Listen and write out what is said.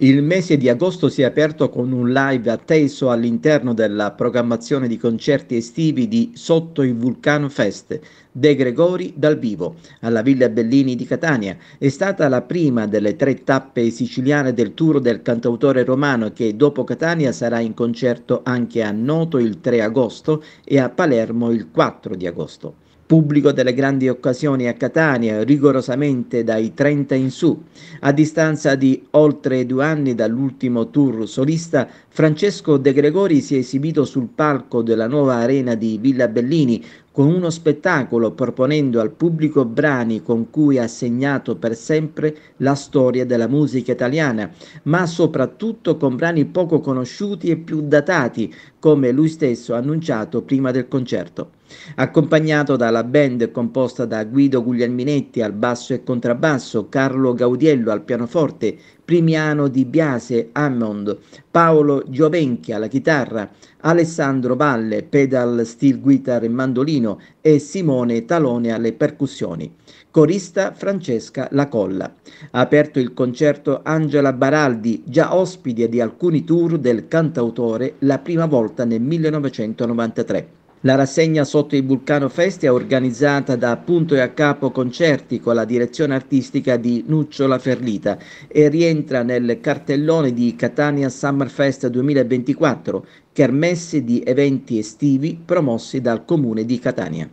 Il mese di agosto si è aperto con un live atteso all'interno della programmazione di concerti estivi di Sotto il Vulcano Fest, De Gregori dal vivo, alla Villa Bellini di Catania. È stata la prima delle tre tappe siciliane del tour del cantautore romano che dopo Catania sarà in concerto anche a Noto il 3 agosto e a Palermo il 4 di agosto pubblico delle grandi occasioni a Catania, rigorosamente dai 30 in su. A distanza di oltre due anni dall'ultimo tour solista, Francesco De Gregori si è esibito sul palco della nuova arena di Villa Bellini con uno spettacolo proponendo al pubblico brani con cui ha segnato per sempre la storia della musica italiana, ma soprattutto con brani poco conosciuti e più datati, come lui stesso ha annunciato prima del concerto accompagnato dalla band composta da Guido Guglielminetti al basso e contrabbasso, Carlo Gaudiello al pianoforte, Primiano Di Biase, Hammond, Paolo Giovenchi alla chitarra, Alessandro Valle, pedal steel guitar e mandolino e Simone Talone alle percussioni. Corista Francesca Lacolla. Ha aperto il concerto Angela Baraldi, già ospite di alcuni tour del cantautore la prima volta nel 1993. La rassegna sotto i Vulcano Festi è organizzata da Punto e a Capo Concerti con la direzione artistica di Nucciola Ferlita e rientra nel cartellone di Catania Summer Fest 2024, kermesse di eventi estivi promossi dal comune di Catania.